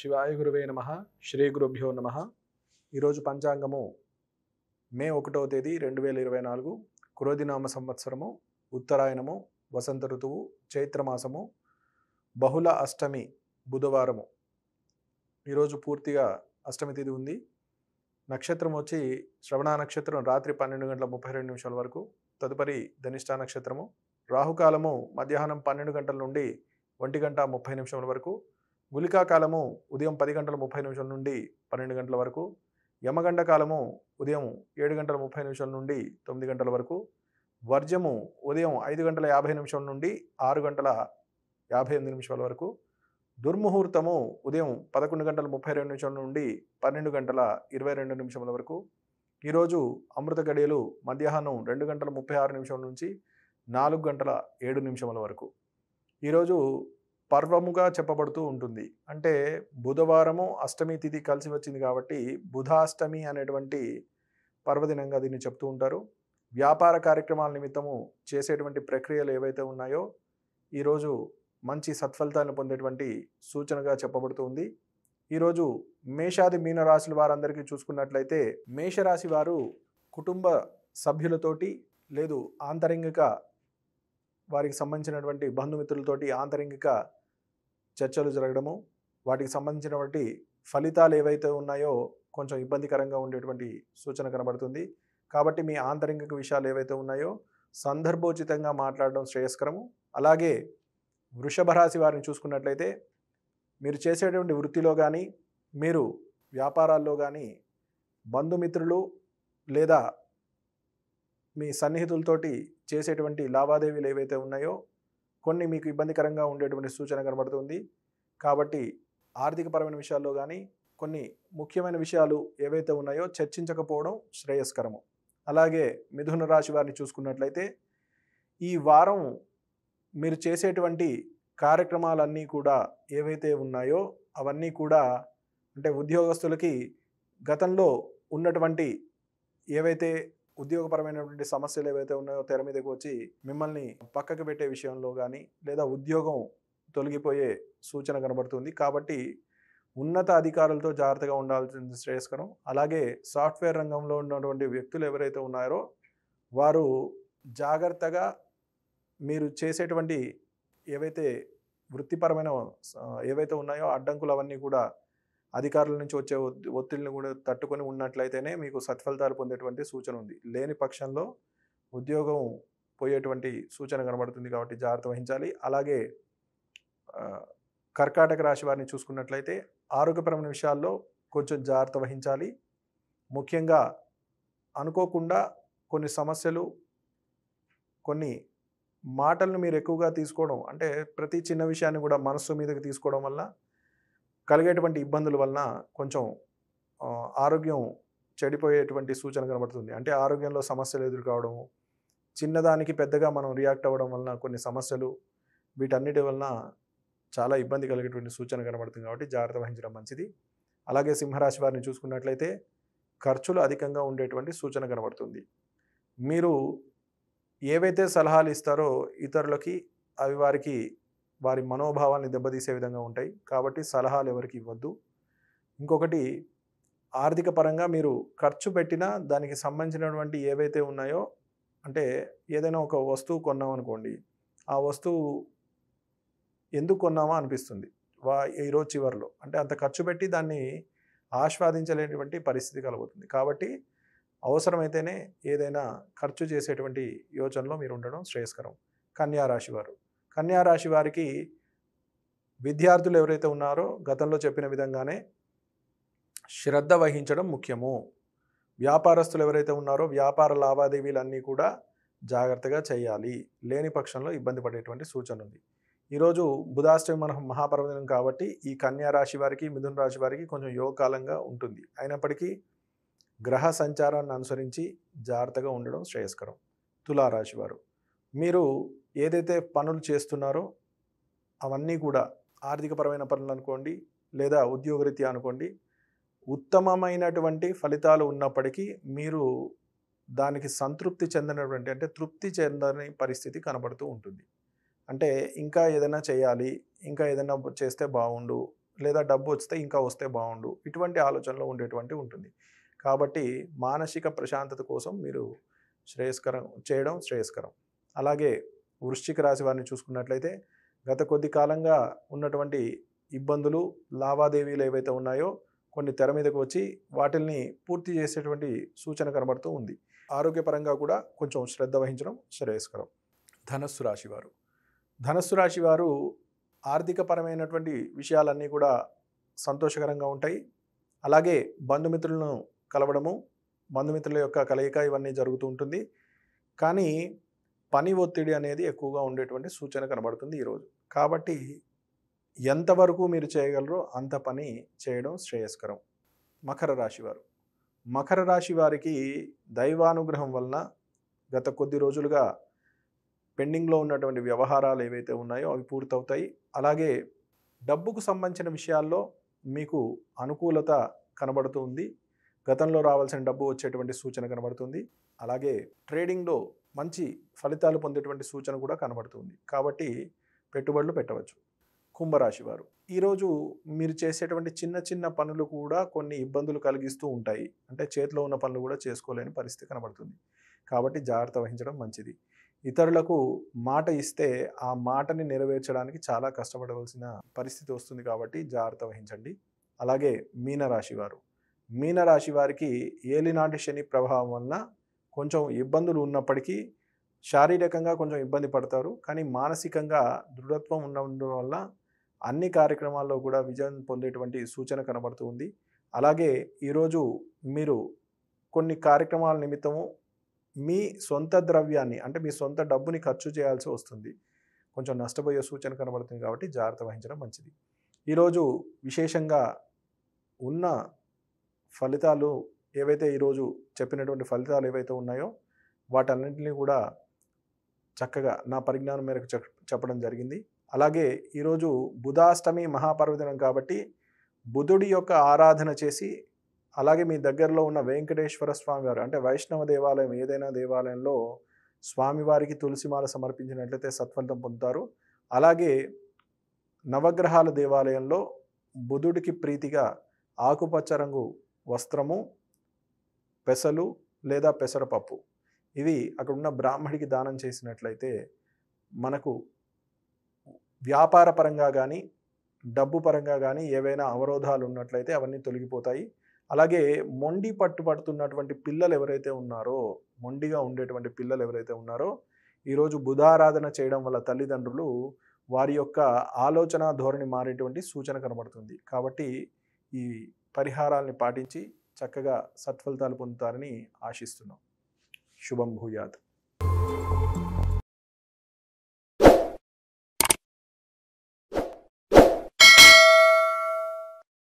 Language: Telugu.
శివాయ గురువే నమ శ్రీ గురుభ్యో నమ ఈరోజు పంచాంగము మే ఒకటో తేదీ రెండు వేల ఇరవై నాలుగు కురోదినామ సంవత్సరము ఉత్తరాయణము వసంత ఋతువు చైత్రమాసము బహుళ అష్టమి బుధవారము ఈరోజు పూర్తిగా అష్టమి తేదీ ఉంది నక్షత్రం వచ్చి శ్రవణ నక్షత్రం రాత్రి పన్నెండు గంటల ముప్పై రెండు నిమిషాల వరకు తదుపరి ధనిష్ఠా నక్షత్రము రాహుకాలము మధ్యాహ్నం పన్నెండు గంటల నుండి ఒంటి గంట ముప్పై నిమిషముల వరకు గులికా కాలము ఉదయం పది గంటల ముప్పై నిమిషాల నుండి పన్నెండు గంటల వరకు యమగండ కాలము ఉదయం ఏడు గంటల ముప్పై నిమిషాల నుండి తొమ్మిది గంటల వరకు వర్జము ఉదయం ఐదు గంటల యాభై నిమిషాల నుండి ఆరు గంటల యాభై ఎనిమిది నిమిషాల వరకు దుర్ముహూర్తము ఉదయం పదకొండు గంటల ముప్పై రెండు నిమిషాల నుండి పన్నెండు గంటల ఇరవై రెండు నిమిషాల వరకు ఈరోజు అమృత గడియలు మధ్యాహ్నం రెండు గంటల ముప్పై ఆరు నిమిషాల నుంచి నాలుగు గంటల ఏడు నిమిషాల వరకు ఈరోజు పర్వముగా చెప్పబడుతూ ఉంటుంది అంటే బుధవారము అష్టమి తిథి కలిసి వచ్చింది కాబట్టి బుధాష్టమి అనేటువంటి పర్వదినంగా దీన్ని చెప్తూ ఉంటారు వ్యాపార కార్యక్రమాల నిమిత్తము చేసేటువంటి ప్రక్రియలు ఏవైతే ఉన్నాయో ఈరోజు మంచి సత్ఫలితాన్ని పొందేటువంటి సూచనగా చెప్పబడుతుంది ఈరోజు మేషాది మీనరాశుల వారందరికీ చూసుకున్నట్లయితే మేషరాశి వారు కుటుంబ సభ్యులతోటి లేదు ఆంతరింగిక వారికి సంబంధించినటువంటి బంధుమిత్రులతోటి ఆంతరింగిక చర్చలు జరగడము వాటికి సంబంధించినటువంటి ఫలితాలు ఏవైతే ఉన్నాయో కొంచెం ఇబ్బందికరంగా ఉండేటువంటి సూచన కనబడుతుంది కాబట్టి మీ ఆంతరింగిక విషయాలు ఏవైతే ఉన్నాయో సందర్భోచితంగా మాట్లాడడం శ్రేయస్కరము అలాగే వృషభ రాశి వారిని చూసుకున్నట్లయితే మీరు చేసేటువంటి వృత్తిలో కానీ మీరు వ్యాపారాల్లో కానీ బంధుమిత్రులు లేదా మీ సన్నిహితులతోటి చేసేటువంటి లావాదేవీలు ఏవైతే ఉన్నాయో కొన్ని మీకు ఇబ్బందికరంగా ఉండేటువంటి సూచన కనబడుతుంది కాబట్టి ఆర్థికపరమైన విషయాల్లో కానీ కొన్ని ముఖ్యమైన విషయాలు ఏవైతే ఉన్నాయో చర్చించకపోవడం శ్రేయస్కరము అలాగే మిథున రాశి వారిని చూసుకున్నట్లయితే ఈ వారం మీరు చేసేటువంటి కార్యక్రమాలన్నీ కూడా ఏవైతే ఉన్నాయో అవన్నీ కూడా అంటే ఉద్యోగస్తులకి గతంలో ఉన్నటువంటి ఏవైతే ఉద్యోగపరమైనటువంటి సమస్యలు ఏవైతే ఉన్నాయో తెర మీదకి వచ్చి మిమ్మల్ని పక్కకు పెట్టే విషయంలో కానీ లేదా ఉద్యోగం తొలగిపోయే సూచన కనబడుతుంది కాబట్టి ఉన్నత అధికారులతో జాగ్రత్తగా ఉండాల్సిన శ్రేయస్కరం అలాగే సాఫ్ట్వేర్ రంగంలో ఉన్నటువంటి వ్యక్తులు ఎవరైతే ఉన్నారో వారు జాగ్రత్తగా మీరు చేసేటువంటి ఏవైతే వృత్తిపరమైన ఏవైతే ఉన్నాయో అడ్డంకులు అవన్నీ కూడా అధికారుల నుంచి వచ్చే ఒత్తిడిని కూడా తట్టుకొని ఉన్నట్లయితేనే మీకు సత్ఫలితాలు పొందేటువంటి సూచన ఉంది లేని పక్షంలో ఉద్యోగం పోయేటువంటి సూచన కనబడుతుంది కాబట్టి జాగ్రత్త వహించాలి అలాగే కర్కాటక రాశి వారిని చూసుకున్నట్లయితే ఆరోగ్యపరమైన విషయాల్లో కొంచెం జాగ్రత్త వహించాలి ముఖ్యంగా అనుకోకుండా కొన్ని సమస్యలు కొన్ని మాటలను మీరు ఎక్కువగా తీసుకోవడం అంటే ప్రతి చిన్న విషయాన్ని కూడా మనస్సు మీదకి తీసుకోవడం వల్ల కలిగేటువంటి ఇబ్బందుల వలన కొంచెం ఆరోగ్యం చెడిపోయేటువంటి సూచన కనబడుతుంది అంటే ఆరోగ్యంలో సమస్యలు ఎదుర్కోవడం చిన్నదానికి పెద్దగా మనం రియాక్ట్ అవ్వడం వలన కొన్ని సమస్యలు వీటన్నిటి వలన చాలా ఇబ్బంది కలిగేటువంటి సూచన కనబడుతుంది కాబట్టి జాగ్రత్త వహించడం మంచిది అలాగే సింహరాశి వారిని చూసుకున్నట్లయితే ఖర్చులు అధికంగా ఉండేటువంటి సూచన కనబడుతుంది మీరు ఏవైతే సలహాలు ఇస్తారో ఇతరులకి అవి వారికి వారి మనోభావాల్ని దెబ్బతీసే విధంగా ఉంటాయి కాబట్టి సలహాలు ఎవరికి ఇవ్వద్దు ఇంకొకటి ఆర్థిక పరంగా మీరు ఖర్చు పెట్టినా దానికి సంబంధించినటువంటి ఏవైతే ఉన్నాయో అంటే ఏదైనా ఒక వస్తువు కొన్నాం అనుకోండి ఆ వస్తువు ఎందుకు కొన్నామా అనిపిస్తుంది వా ఈరోజు చివరిలో అంటే అంత ఖర్చు పెట్టి దాన్ని ఆస్వాదించలేనటువంటి పరిస్థితి కలుగుతుంది కాబట్టి అవసరమైతేనే ఏదైనా ఖర్చు చేసేటువంటి యోచనలో మీరు ఉండడం శ్రేయస్కరం కన్యా రాశి వారు కన్యారాశి వారికి విద్యార్థులు ఎవరైతే ఉన్నారో గతంలో చెప్పిన విధంగానే శ్రద్ధ వహించడం ముఖ్యము వ్యాపారస్తులు ఎవరైతే ఉన్నారో వ్యాపార లావాదేవీలన్నీ కూడా జాగ్రత్తగా చేయాలి లేని పక్షంలో ఇబ్బంది పడేటువంటి సూచన ఉంది ఈరోజు బుధాష్టమి మన మహాపర్వదినం కాబట్టి ఈ కన్యా రాశి వారికి మిథున రాశి వారికి కొంచెం యోగకాలంగా ఉంటుంది అయినప్పటికీ గ్రహ సంచారాన్ని అనుసరించి జాగ్రత్తగా ఉండడం శ్రేయస్కరం తులారాశి వారు మీరు ఏదైతే పనులు చేస్తున్నారో అవన్నీ కూడా ఆర్థికపరమైన పనులు అనుకోండి లేదా ఉద్యోగరీత్యా అనుకోండి ఉత్తమమైనటువంటి ఫలితాలు ఉన్నప్పటికీ మీరు దానికి సంతృప్తి చెందినటువంటి అంటే తృప్తి చెందని పరిస్థితి కనబడుతూ ఉంటుంది అంటే ఇంకా ఏదైనా చేయాలి ఇంకా ఏదైనా చేస్తే బాగుండు లేదా డబ్బు వస్తే ఇంకా వస్తే బాగుండు ఇటువంటి ఆలోచనలో ఉండేటువంటి ఉంటుంది కాబట్టి మానసిక ప్రశాంతత కోసం మీరు శ్రేయస్కరం చేయడం శ్రేయస్కరం అలాగే వృశ్చిక రాశి వారిని చూసుకున్నట్లయితే గత కొద్ది కాలంగా ఉన్నటువంటి ఇబ్బందులు లావాదేవీలు ఏవైతే ఉన్నాయో కొన్ని తెర మీదకు వచ్చి వాటిల్ని పూర్తి చేసేటువంటి సూచన కనబడుతూ ఉంది ఆరోగ్యపరంగా కూడా కొంచెం శ్రద్ధ వహించడం శ్రేయస్కరం ధనస్సు రాశివారు ధనస్సు రాశి వారు ఆర్థికపరమైనటువంటి విషయాలన్నీ కూడా సంతోషకరంగా ఉంటాయి అలాగే బంధుమిత్రులను కలవడము బంధుమిత్రుల యొక్క కలయిక ఇవన్నీ జరుగుతూ ఉంటుంది కానీ పని ఒత్తిడి అనేది ఎక్కువగా ఉండేటువంటి సూచన కనబడుతుంది ఈరోజు కాబట్టి ఎంతవరకు మీరు చేయగలరో అంత పని చేయడం శ్రేయస్కరం మకర రాశి వారు మకర రాశి వారికి దైవానుగ్రహం వలన గత కొద్ది రోజులుగా పెండింగ్లో ఉన్నటువంటి వ్యవహారాలు ఏవైతే ఉన్నాయో అవి పూర్తవుతాయి అలాగే డబ్బుకు సంబంధించిన విషయాల్లో మీకు అనుకూలత కనబడుతుంది గతంలో రావాల్సిన డబ్బు వచ్చేటువంటి సూచన కనబడుతుంది అలాగే ట్రేడింగ్లో మంచి ఫలితాలు పొందేటువంటి సూచన కూడా కనబడుతుంది కాబట్టి పెట్టుబడులు పెట్టవచ్చు కుంభరాశి వారు ఈరోజు మీరు చేసేటువంటి చిన్న చిన్న పనులు కూడా కొన్ని ఇబ్బందులు కలిగిస్తూ ఉంటాయి అంటే చేతిలో ఉన్న పనులు కూడా చేసుకోలేని పరిస్థితి కనబడుతుంది కాబట్టి జాగ్రత్త వహించడం మంచిది ఇతరులకు మాట ఇస్తే ఆ మాటని నెరవేర్చడానికి చాలా కష్టపడవలసిన పరిస్థితి వస్తుంది కాబట్టి జాగ్రత్త వహించండి అలాగే మీనరాశి వారు మీనరాశి వారికి ఏలినాటి శని ప్రభావం వలన కొంచెం ఇబ్బందులు ఉన్నప్పటికీ శారీరకంగా కొంచెం ఇబ్బంది పడతారు కానీ మానసికంగా దృఢత్వం ఉండడం వల్ల అన్ని కార్యక్రమాల్లో కూడా విజయం పొందేటువంటి సూచన కనబడుతుంది అలాగే ఈరోజు మీరు కొన్ని కార్యక్రమాల నిమిత్తము మీ సొంత ద్రవ్యాన్ని అంటే మీ సొంత డబ్బుని ఖర్చు చేయాల్సి వస్తుంది కొంచెం నష్టపోయే సూచన కనబడుతుంది కాబట్టి జాగ్రత్త వహించడం మంచిది ఈరోజు విశేషంగా ఉన్న ఫలితాలు ఏవైతే ఈరోజు చెప్పినటువంటి ఫలితాలు ఏవైతే ఉన్నాయో వాటన్నింటినీ కూడా చక్కగా నా పరిజ్ఞానం మేరకు చెప్పడం జరిగింది అలాగే ఈరోజు బుధాష్టమి మహాపర్వదినం కాబట్టి బుధుడి యొక్క ఆరాధన చేసి అలాగే మీ దగ్గరలో ఉన్న వెంకటేశ్వర స్వామి వారు అంటే వైష్ణవ దేవాలయం ఏదైనా దేవాలయంలో స్వామివారికి తులసిమాల సమర్పించినట్లయితే సత్ఫలితం పొందుతారు అలాగే నవగ్రహాల దేవాలయంలో బుధుడికి ప్రీతిగా ఆకుపచ్చ రంగు వస్త్రము పెసలు లేదా పెసరపప్పు ఇవి అక్కడున్న బ్రాహ్మడికి దానం చేసినట్లయితే మనకు వ్యాపార పరంగా కానీ డబ్బు పరంగా కానీ ఏవైనా అవరోధాలు ఉన్నట్లయితే అవన్నీ తొలగిపోతాయి అలాగే మొండి పట్టుబడుతున్నటువంటి పిల్లలు ఎవరైతే ఉన్నారో మొండిగా ఉండేటువంటి పిల్లలు ఎవరైతే ఉన్నారో ఈరోజు బుధారాధన చేయడం వల్ల తల్లిదండ్రులు వారి యొక్క ఆలోచన ధోరణి మారేటువంటి సూచన కనబడుతుంది కాబట్టి ఈ పరిహారాల్ని పాటించి చక్కగా సత్ఫలితాలు పొందుతారని ఆశిస్తున్నాం శుభం భూయాత్